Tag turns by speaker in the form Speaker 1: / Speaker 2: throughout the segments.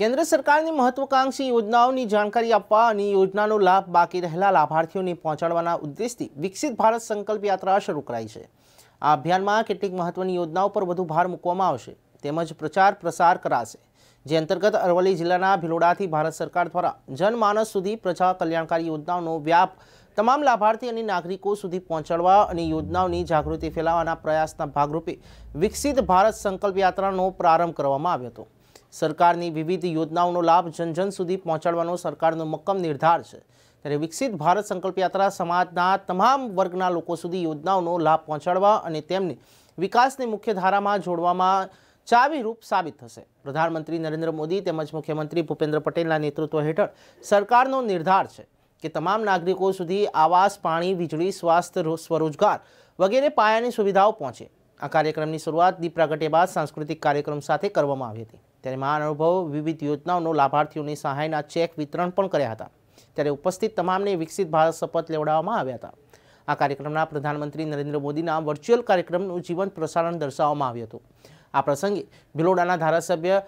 Speaker 1: કેન્દ્ર સરકારની મહત્વકાંક્ષી યોજનાઓની જાણકારી આપવા અને યોજનાનો લાભ બાકી રહેલા લાભાર્થીઓને પહોંચાડવાના ઉદ્દેશથી વિકસિત ભારત સંકલ્પ યાત્રા શરૂ કરાઈ છે આ અભિયાનમાં કેટલીક મહત્વની યોજનાઓ પર વધુ ભાર મૂકવામાં આવશે તેમજ પ્રચાર પ્રસાર કરાશે જે અંતર્ગત અરવલ્લી જિલ્લાના ભિલોડાથી ભારત સરકાર દ્વારા જનમાનસ સુધી પ્રજા કલ્યાણકારી યોજનાઓનો વ્યાપ તમામ લાભાર્થી અને નાગરિકો સુધી પહોંચાડવા અને યોજનાઓની જાગૃતિ ફેલાવવાના પ્રયાસના ભાગરૂપે વિકસિત ભારત સંકલ્પ યાત્રાનો પ્રારંભ કરવામાં આવ્યો હતો સરકારની વિવિધ યોજનાઓનો લાભ જનજન સુધી પહોંચાડવાનો સરકારનો મક્કમ નિર્ધાર છે ત્યારે વિકસિત ભારત સંકલ્પ યાત્રા સમાજના તમામ વર્ગના લોકો સુધી યોજનાઓનો લાભ પહોંચાડવા અને તેમને વિકાસને મુખ્ય ધારામાં જોડવામાં ચાવીરૂપ સાબિત થશે પ્રધાનમંત્રી નરેન્દ્ર મોદી તેમજ મુખ્યમંત્રી ભૂપેન્દ્ર પટેલના નેતૃત્વ હેઠળ સરકારનો નિર્ધાર છે કે તમામ નાગરિકો સુધી આવાસ પાણી વીજળી સ્વાસ્થ્ય સ્વરોજગાર વગેરે પાયાની સુવિધાઓ પહોંચે આ કાર્યક્રમની શરૂઆત દીપ પ્રાગટ્ય બાદ સાંસ્કૃતિક કાર્યક્રમ સાથે કરવામાં આવી હતી ત્યારે મહાનુભાવો વિવિધ યોજનાઓનો લાભાર્થીઓની સહાયના ચેક વિતરણ પણ કર્યા હતા ત્યારે ઉપસ્થિત તમામને વિકસિત ભારત શપથ લેવડાવવામાં આવ્યા હતા આ કાર્યક્રમના પ્રધાનમંત્રી નરેન્દ્ર મોદીના વર્ચ્યુઅલ કાર્યક્રમનું જીવંત પ્રસારણ દર્શાવવામાં આવ્યું હતું આ પ્રસંગે ભિલોડાના ધારાસભ્ય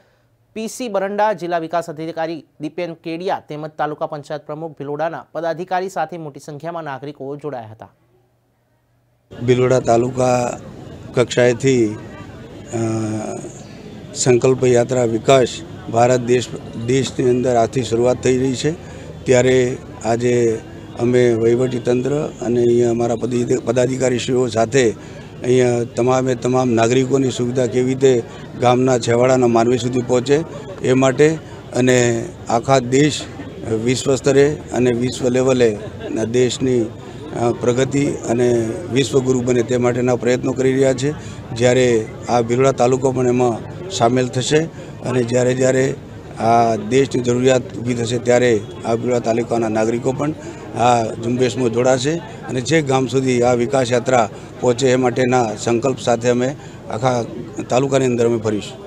Speaker 1: પીસી બરંડા જિલ્લા વિકાસ અધિકારી દીપેન કેડિયા તેમજ તાલુકા પંચાયત પ્રમુખ ભિલોડાના પદાધિકારી સાથે મોટી સંખ્યામાં નાગરિકો જોડાયા હતા
Speaker 2: ભિલોડા તાલુકા કક્ષાએથી સંકલ્પ યાત્રા વિકાસ ભારત દેશ દેશની અંદર આથી શરૂઆત થઈ રહી છે ત્યારે આજે અમે તંત્ર અને અહીંયા અમારા પદાધિકારીશ્રીઓ સાથે અહીંયા તમામે તમામ નાગરિકોની સુવિધા કેવી રીતે ગામના છેવાડાના માનવી સુધી પહોંચે એ માટે અને આખા દેશ વિશ્વ સ્તરે અને વિશ્વ લેવલે દેશની પ્રગતિ અને વિશ્વગુરુ બને તે માટેના પ્રયત્નો કરી રહ્યા છે જ્યારે આ ભીલોડા તાલુકો પણ એમાં સામેલ થશે અને જ્યારે જ્યારે આ દેશની જરૂરિયાત ઊભી થશે ત્યારે આ બીડા તાલુકાના નાગરિકો પણ આ ઝુંબેશમાં જોડાશે અને જે ગામ સુધી આ વિકાસ યાત્રા પહોંચે એ માટેના સંકલ્પ સાથે અમે આખા તાલુકાની અંદર અમે ફરીશું